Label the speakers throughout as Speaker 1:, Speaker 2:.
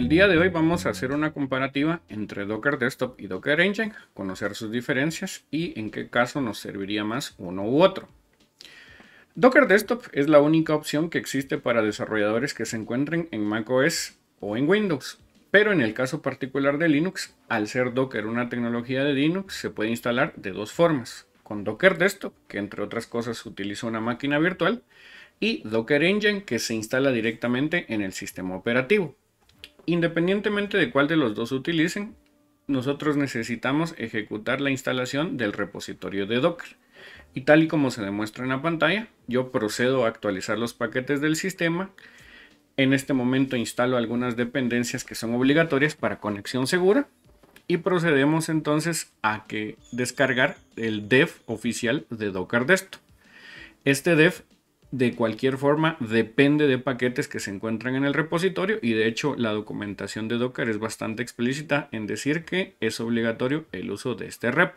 Speaker 1: El día de hoy vamos a hacer una comparativa entre Docker Desktop y Docker Engine, conocer sus diferencias y en qué caso nos serviría más uno u otro. Docker Desktop es la única opción que existe para desarrolladores que se encuentren en macOS o en Windows, pero en el caso particular de Linux, al ser Docker una tecnología de Linux, se puede instalar de dos formas, con Docker Desktop, que entre otras cosas utiliza una máquina virtual, y Docker Engine, que se instala directamente en el sistema operativo. Independientemente de cuál de los dos utilicen, nosotros necesitamos ejecutar la instalación del repositorio de Docker. Y tal y como se demuestra en la pantalla, yo procedo a actualizar los paquetes del sistema. En este momento instalo algunas dependencias que son obligatorias para conexión segura. Y procedemos entonces a que descargar el dev oficial de Docker Desktop. Este dev de cualquier forma depende de paquetes que se encuentran en el repositorio y de hecho la documentación de Docker es bastante explícita en decir que es obligatorio el uso de este repo.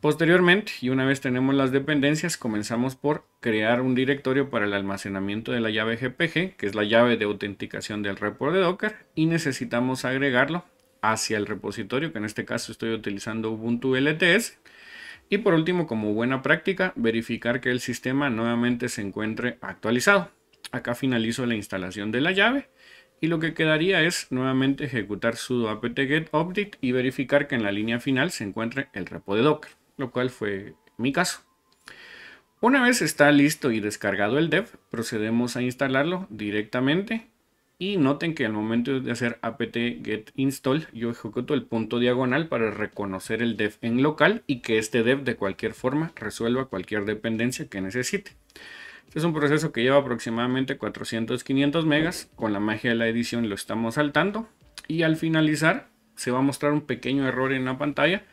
Speaker 1: Posteriormente, y una vez tenemos las dependencias, comenzamos por crear un directorio para el almacenamiento de la llave GPG, que es la llave de autenticación del repo de Docker, y necesitamos agregarlo hacia el repositorio, que en este caso estoy utilizando Ubuntu LTS, y por último, como buena práctica, verificar que el sistema nuevamente se encuentre actualizado. Acá finalizo la instalación de la llave y lo que quedaría es nuevamente ejecutar sudo apt-get update y verificar que en la línea final se encuentre el repo de Docker, lo cual fue mi caso. Una vez está listo y descargado el dev, procedemos a instalarlo directamente y noten que al momento de hacer apt get install, yo ejecuto el punto diagonal para reconocer el dev en local y que este dev de cualquier forma resuelva cualquier dependencia que necesite. es un proceso que lleva aproximadamente 400-500 megas. Con la magia de la edición lo estamos saltando. Y al finalizar se va a mostrar un pequeño error en la pantalla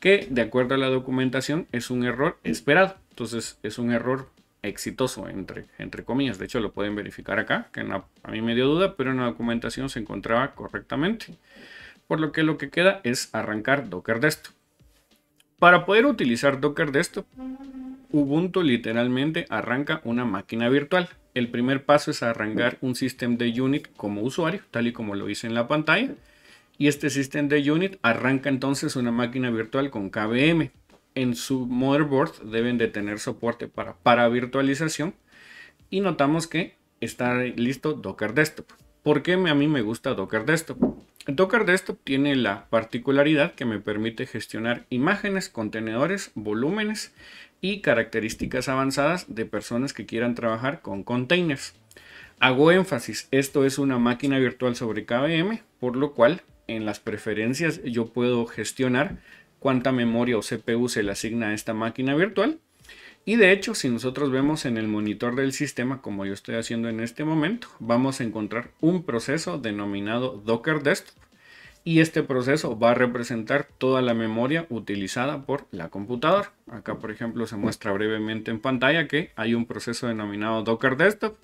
Speaker 1: que de acuerdo a la documentación es un error esperado. Entonces es un error exitoso, entre, entre comillas. De hecho, lo pueden verificar acá, que a mí me dio duda, pero en la documentación se encontraba correctamente. Por lo que lo que queda es arrancar Docker Desktop. Para poder utilizar Docker Desktop, Ubuntu literalmente arranca una máquina virtual. El primer paso es arrancar un sistema de Unit como usuario, tal y como lo hice en la pantalla. Y este sistema de Unit arranca entonces una máquina virtual con KVM en su motherboard deben de tener soporte para, para virtualización y notamos que está listo Docker Desktop. ¿Por qué a mí me gusta Docker Desktop? Docker Desktop tiene la particularidad que me permite gestionar imágenes, contenedores, volúmenes y características avanzadas de personas que quieran trabajar con containers. Hago énfasis, esto es una máquina virtual sobre KVM, por lo cual en las preferencias yo puedo gestionar cuánta memoria o CPU se le asigna a esta máquina virtual. Y de hecho, si nosotros vemos en el monitor del sistema, como yo estoy haciendo en este momento, vamos a encontrar un proceso denominado Docker Desktop. Y este proceso va a representar toda la memoria utilizada por la computadora. Acá, por ejemplo, se muestra brevemente en pantalla que hay un proceso denominado Docker Desktop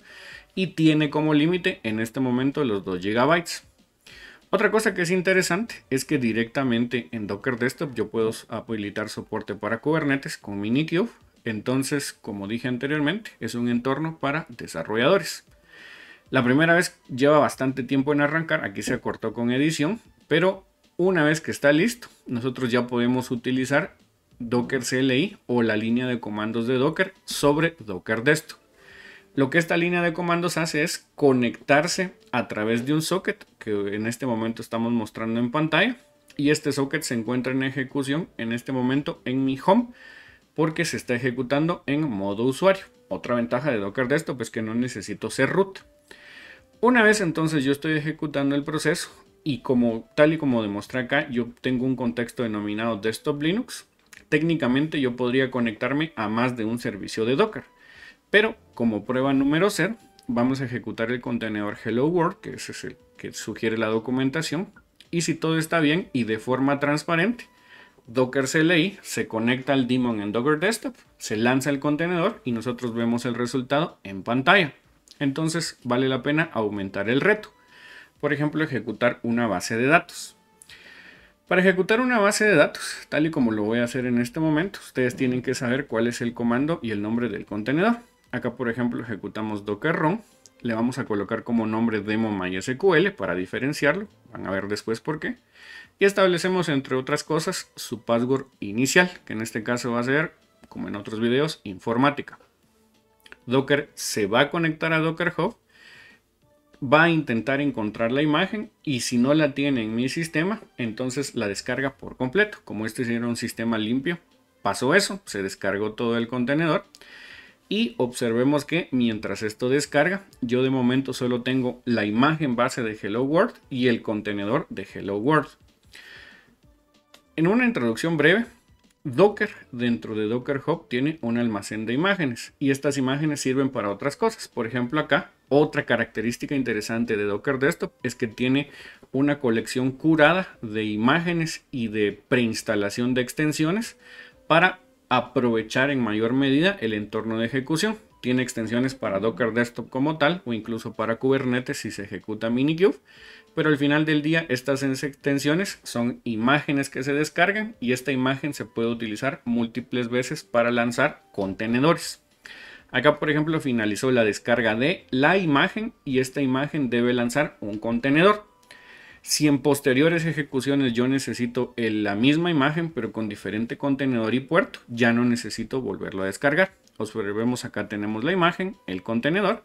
Speaker 1: y tiene como límite en este momento los 2 GB. Otra cosa que es interesante es que directamente en Docker Desktop yo puedo habilitar soporte para Kubernetes con Minikube. Entonces, como dije anteriormente, es un entorno para desarrolladores. La primera vez lleva bastante tiempo en arrancar, aquí se cortó con edición, pero una vez que está listo, nosotros ya podemos utilizar Docker CLI o la línea de comandos de Docker sobre Docker Desktop. Lo que esta línea de comandos hace es conectarse a través de un socket que en este momento estamos mostrando en pantalla. Y este socket se encuentra en ejecución en este momento en mi home porque se está ejecutando en modo usuario. Otra ventaja de Docker Desktop es que no necesito ser root. Una vez entonces yo estoy ejecutando el proceso y como tal y como demostré acá, yo tengo un contexto denominado Desktop Linux. Técnicamente yo podría conectarme a más de un servicio de Docker. Pero como prueba número 0, vamos a ejecutar el contenedor hello world, que es el que sugiere la documentación. Y si todo está bien y de forma transparente, Docker CLI se conecta al daemon en Docker Desktop, se lanza el contenedor y nosotros vemos el resultado en pantalla. Entonces vale la pena aumentar el reto. Por ejemplo, ejecutar una base de datos. Para ejecutar una base de datos, tal y como lo voy a hacer en este momento, ustedes tienen que saber cuál es el comando y el nombre del contenedor. Acá, por ejemplo, ejecutamos docker run. Le vamos a colocar como nombre demo MySQL para diferenciarlo. Van a ver después por qué. Y establecemos, entre otras cosas, su password inicial, que en este caso va a ser, como en otros videos, informática. Docker se va a conectar a Docker Hub, va a intentar encontrar la imagen y si no la tiene en mi sistema, entonces la descarga por completo. Como este era un sistema limpio, pasó eso, se descargó todo el contenedor y observemos que mientras esto descarga, yo de momento solo tengo la imagen base de Hello World y el contenedor de Hello World. En una introducción breve, Docker dentro de Docker Hub tiene un almacén de imágenes y estas imágenes sirven para otras cosas. Por ejemplo, acá otra característica interesante de Docker Desktop es que tiene una colección curada de imágenes y de preinstalación de extensiones para aprovechar en mayor medida el entorno de ejecución. Tiene extensiones para Docker Desktop como tal o incluso para Kubernetes si se ejecuta Minikube, pero al final del día estas extensiones son imágenes que se descargan y esta imagen se puede utilizar múltiples veces para lanzar contenedores. Acá por ejemplo finalizó la descarga de la imagen y esta imagen debe lanzar un contenedor. Si en posteriores ejecuciones yo necesito eh, la misma imagen pero con diferente contenedor y puerto, ya no necesito volverlo a descargar. Observemos acá tenemos la imagen, el contenedor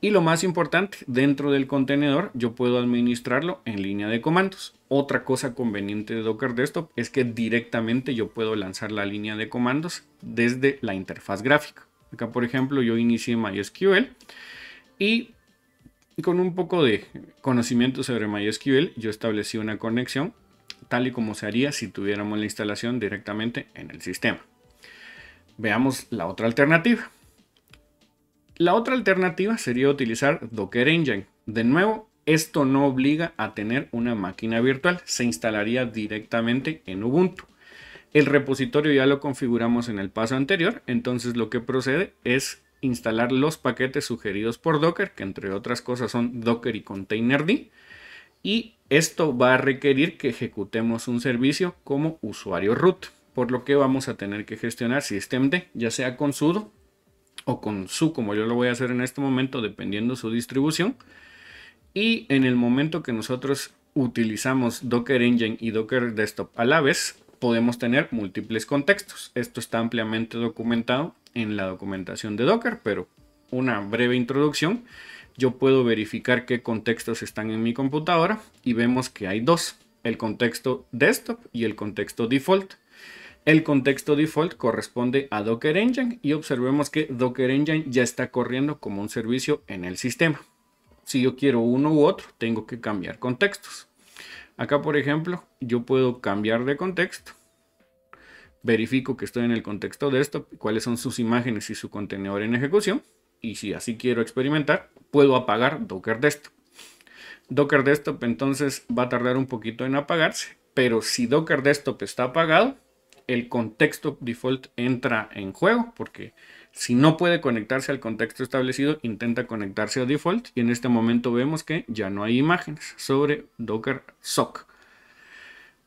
Speaker 1: y lo más importante, dentro del contenedor yo puedo administrarlo en línea de comandos. Otra cosa conveniente de Docker Desktop es que directamente yo puedo lanzar la línea de comandos desde la interfaz gráfica. Acá por ejemplo yo inicié MySQL y con un poco de conocimiento sobre MySQL, yo establecí una conexión tal y como se haría si tuviéramos la instalación directamente en el sistema. Veamos la otra alternativa. La otra alternativa sería utilizar Docker Engine. De nuevo, esto no obliga a tener una máquina virtual, se instalaría directamente en Ubuntu. El repositorio ya lo configuramos en el paso anterior, entonces lo que procede es instalar los paquetes sugeridos por Docker, que entre otras cosas son Docker y Containerd. Y esto va a requerir que ejecutemos un servicio como usuario root, por lo que vamos a tener que gestionar systemd, ya sea con sudo o con su, como yo lo voy a hacer en este momento, dependiendo su distribución. Y en el momento que nosotros utilizamos Docker Engine y Docker Desktop a la vez, podemos tener múltiples contextos. Esto está ampliamente documentado en la documentación de Docker, pero una breve introducción. Yo puedo verificar qué contextos están en mi computadora y vemos que hay dos, el contexto desktop y el contexto default. El contexto default corresponde a Docker Engine y observemos que Docker Engine ya está corriendo como un servicio en el sistema. Si yo quiero uno u otro, tengo que cambiar contextos. Acá, por ejemplo, yo puedo cambiar de contexto verifico que estoy en el contexto de esto, cuáles son sus imágenes y su contenedor en ejecución. Y si así quiero experimentar, puedo apagar Docker Desktop. Docker Desktop entonces va a tardar un poquito en apagarse, pero si Docker Desktop está apagado, el contexto default entra en juego porque si no puede conectarse al contexto establecido, intenta conectarse a default y en este momento vemos que ya no hay imágenes sobre Docker SOC.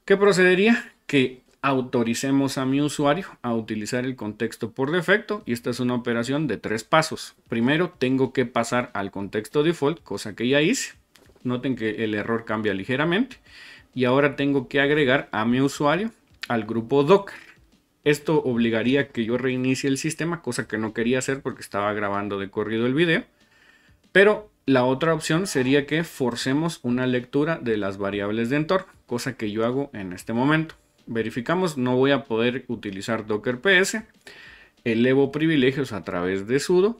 Speaker 1: ¿Qué procedería? Que autoricemos a mi usuario a utilizar el contexto por defecto y esta es una operación de tres pasos. Primero tengo que pasar al contexto default, cosa que ya hice. Noten que el error cambia ligeramente. Y ahora tengo que agregar a mi usuario al grupo Docker. Esto obligaría que yo reinicie el sistema, cosa que no quería hacer porque estaba grabando de corrido el video. Pero la otra opción sería que forcemos una lectura de las variables de entorno, cosa que yo hago en este momento verificamos, no voy a poder utilizar Docker PS. Elevo privilegios a través de sudo.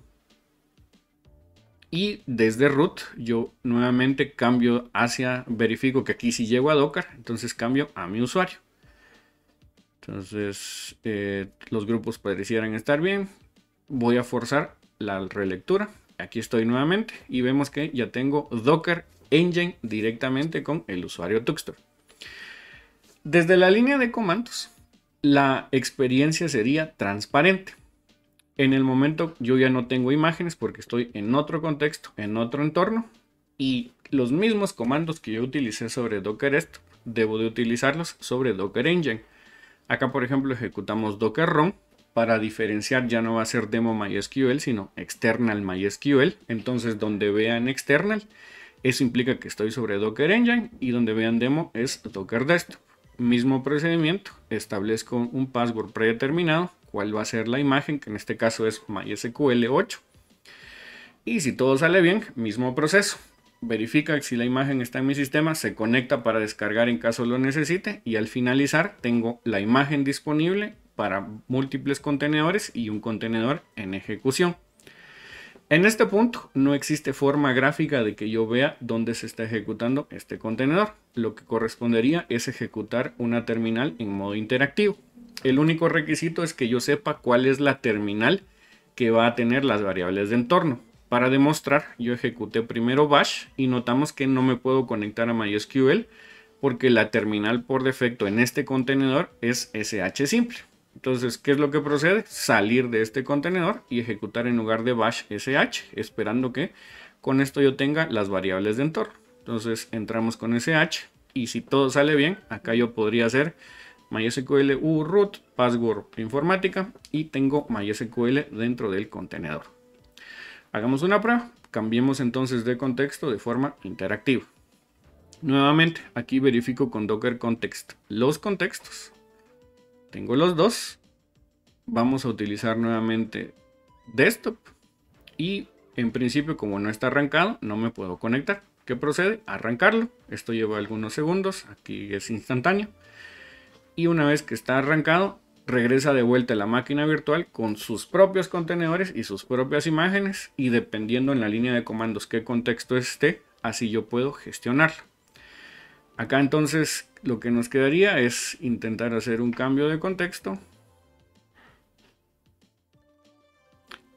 Speaker 1: Y desde root yo nuevamente cambio hacia, verifico que aquí sí llego a Docker, entonces cambio a mi usuario. Entonces eh, los grupos parecieran estar bien. Voy a forzar la relectura. Aquí estoy nuevamente y vemos que ya tengo Docker Engine directamente con el usuario Tuxtor. Desde la línea de comandos, la experiencia sería transparente. En el momento yo ya no tengo imágenes porque estoy en otro contexto, en otro entorno y los mismos comandos que yo utilicé sobre Docker esto debo de utilizarlos sobre Docker Engine. Acá por ejemplo ejecutamos Docker run, para diferenciar ya no va a ser demo MySQL sino external MySQL. Entonces donde vean external eso implica que estoy sobre Docker Engine y donde vean demo es Docker Desktop mismo procedimiento, establezco un password predeterminado, cuál va a ser la imagen, que en este caso es MySQL 8. Y si todo sale bien, mismo proceso. Verifica si la imagen está en mi sistema, se conecta para descargar en caso lo necesite y al finalizar tengo la imagen disponible para múltiples contenedores y un contenedor en ejecución. En este punto no existe forma gráfica de que yo vea dónde se está ejecutando este contenedor. Lo que correspondería es ejecutar una terminal en modo interactivo. El único requisito es que yo sepa cuál es la terminal que va a tener las variables de entorno. Para demostrar, yo ejecuté primero bash y notamos que no me puedo conectar a MySQL porque la terminal por defecto en este contenedor es SH simple. Entonces, ¿qué es lo que procede? Salir de este contenedor y ejecutar en lugar de bash sh, esperando que con esto yo tenga las variables de entorno. Entonces, entramos con sh y si todo sale bien, acá yo podría hacer MySQL U root password informática y tengo MySQL dentro del contenedor. Hagamos una prueba, cambiemos entonces de contexto de forma interactiva. Nuevamente, aquí verifico con docker context los contextos tengo los dos. Vamos a utilizar nuevamente desktop. Y en principio, como no está arrancado, no me puedo conectar. ¿Qué procede? Arrancarlo. Esto lleva algunos segundos. Aquí es instantáneo. Y una vez que está arrancado, regresa de vuelta a la máquina virtual con sus propios contenedores y sus propias imágenes. Y dependiendo en la línea de comandos qué contexto esté, así yo puedo gestionarlo. Acá entonces lo que nos quedaría es intentar hacer un cambio de contexto.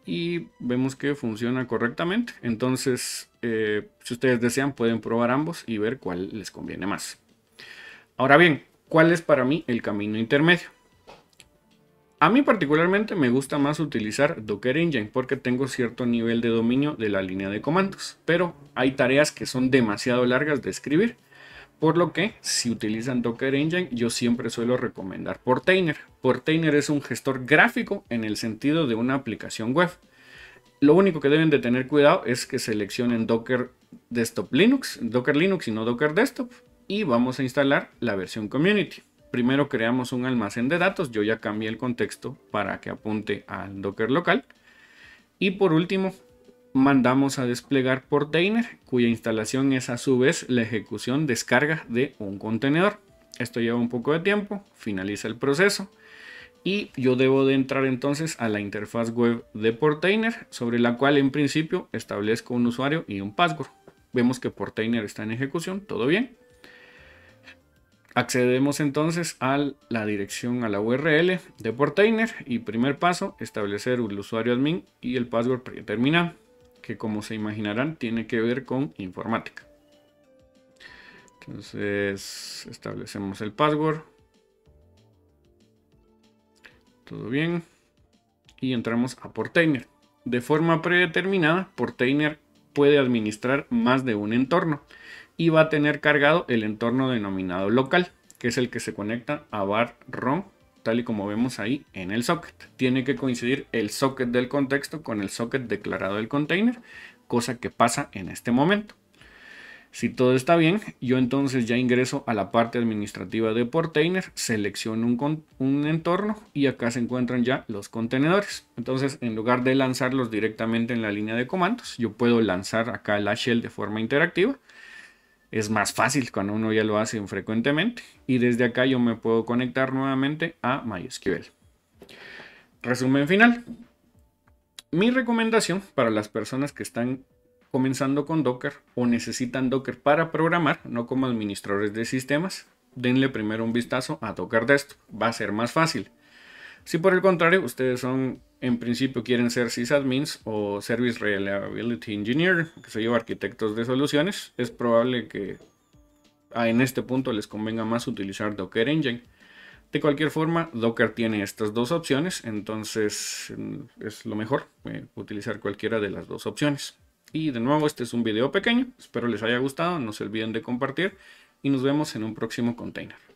Speaker 1: Y vemos que funciona correctamente. Entonces, eh, si ustedes desean, pueden probar ambos y ver cuál les conviene más. Ahora bien, ¿cuál es para mí el camino intermedio? A mí particularmente me gusta más utilizar Docker Engine porque tengo cierto nivel de dominio de la línea de comandos, pero hay tareas que son demasiado largas de escribir por lo que, si utilizan Docker Engine, yo siempre suelo recomendar Portainer. Portainer es un gestor gráfico en el sentido de una aplicación web. Lo único que deben de tener cuidado es que seleccionen Docker Desktop Linux, Docker Linux y no Docker Desktop, y vamos a instalar la versión Community. Primero creamos un almacén de datos, yo ya cambié el contexto para que apunte al Docker local. Y por último, mandamos a desplegar portainer, cuya instalación es a su vez la ejecución descarga de un contenedor. Esto lleva un poco de tiempo, finaliza el proceso y yo debo de entrar entonces a la interfaz web de Portainer sobre la cual en principio establezco un usuario y un password. Vemos que Portainer está en ejecución, todo bien. Accedemos entonces a la dirección a la URL de Portainer y primer paso establecer el usuario admin y el password predeterminado que como se imaginarán tiene que ver con informática. Entonces establecemos el password. Todo bien. Y entramos a Portainer. De forma predeterminada, Portainer puede administrar más de un entorno y va a tener cargado el entorno denominado local, que es el que se conecta a bar ROM tal y como vemos ahí en el socket. Tiene que coincidir el socket del contexto con el socket declarado del container, cosa que pasa en este momento. Si todo está bien, yo entonces ya ingreso a la parte administrativa de Portainer, selecciono un, un, entorno y acá se encuentran ya los contenedores. Entonces, en lugar de lanzarlos directamente en la línea de comandos, yo puedo lanzar acá la shell de forma interactiva es más fácil cuando uno ya lo hace frecuentemente. Y desde acá yo me puedo conectar nuevamente a MySQL. Resumen final. Mi recomendación para las personas que están comenzando con Docker o necesitan Docker para programar, no como administradores de sistemas, denle primero un vistazo a Docker Desktop. Va a ser más fácil. Si por el contrario ustedes son, en principio quieren ser sysadmins o Service Reliability Engineer, que se lleva arquitectos de soluciones, es probable que ah, en este punto les convenga más utilizar Docker Engine. De cualquier forma, Docker tiene estas dos opciones, entonces mm, es lo mejor eh, utilizar cualquiera de las dos opciones. Y de nuevo, este es un video pequeño, espero les haya gustado, no se olviden de compartir y nos vemos en un próximo container.